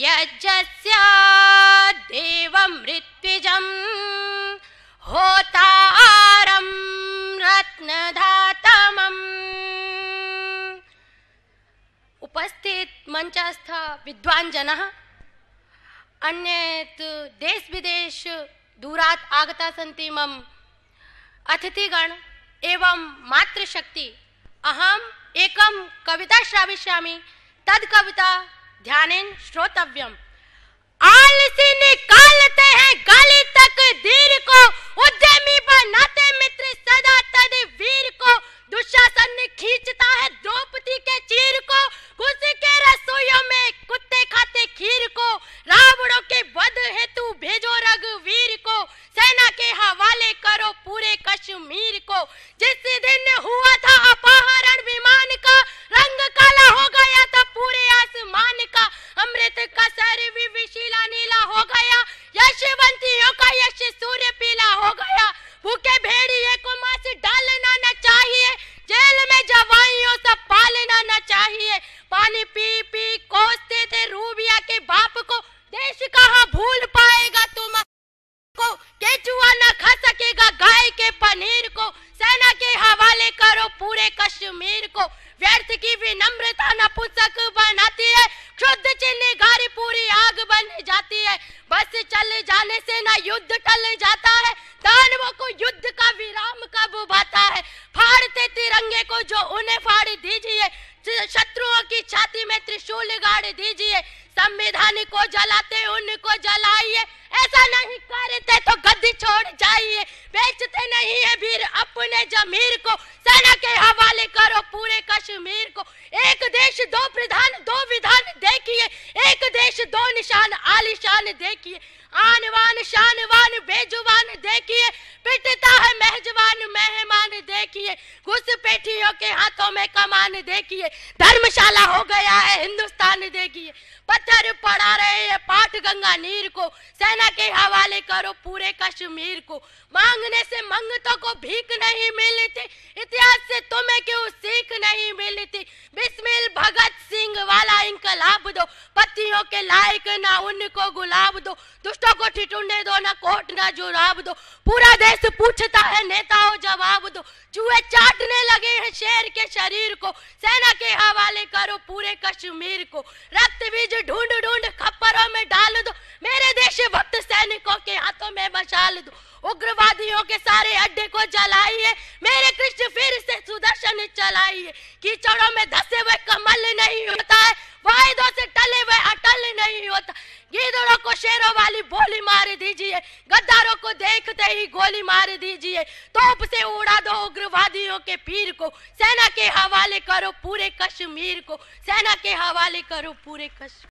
यजस्य देवं ऋत्विजं होतारं रत्नधातमम् उपस्थित मंचस्थ विद्वान जन अन्य देश विदेश दूरात आगता सन्ति मम अतिथिगण एवं मातृशक्ति अहम एकम कविता श्राविष्यामि तद कविता ध्यान श्रोतव्यम आलसी निकालते हैं गली तक धीर को नशेबंदियों का यश सूर्य पीला हो गया भूखे भेड़िए को मासी डाल लेना न चाहिए जेल में जवाइयों सब पा लेना न चाहिए पानी पी पी कोसते थे रूबिया के बाप को निकल जाता है दानवों को युद्ध का विराम कब उभाता है फाड़ते तिरंगे को जो उन्हें फाड़ दीजिए शत्रुओं की छाती में त्रिशूल गाड़ दीजिए संविधान को जलाते उनको जलाइए ऐसा नहीं करते तो गद्दी छोड़ जाइए बेचते नहीं है वीर अपने जमीर को सेना के हवाले करो पूरे कश्मीर को एक देश दो प्रधान दो विधान दो निशान आलिशान देखिए आनवान शानवान बेजुबान देखिए पिटता है मेहजवान मेहमान देखिए घुस पेठियों के हाथों में कमान देखिए धर्मशाला हो गया है हिंदुस्तान देखिए पत्थर पड़ा रहे हैं पाठ गंगा नीर को सेना के हवाले करो पूरे कश्मीर को मांगने से मंगतों को भीख नहीं मिलती इतिहास से तुम्हें उनको गुलाब दो दुष्टों को ठिठुंडे दो ना कोट ना जुराब दो पूरा देश पूछता है नेताओं जवाब दो चूहे चाटने लगे हैं शेर के शरीर को सेना के हवाले करो पूरे कश्मीर को रक्त बीज ढूंढ ढूंढ खप्परों में डाल दो मेरे देश भक्त सैनिकों के हाथों में मशाल दो उग्रवादियों के सारे अड्डे को जलाइए मेरे कृष्ण फिर से सुदर्शन चलाइए कीचड़ों में धसे हुए कमल नहीं होता है वायदों से टले हुए अटल नहीं होता गीदड़ों को शेरों वाली बोली मार दीजिए गद्दारों को देखते ही गोली मार दीजिए तोप से उड़ा दो उग्रवादियों के पीर को सेना के हवाले करो पूरे कश्मीर को सेना के हवाले करो पूरे कश्मीर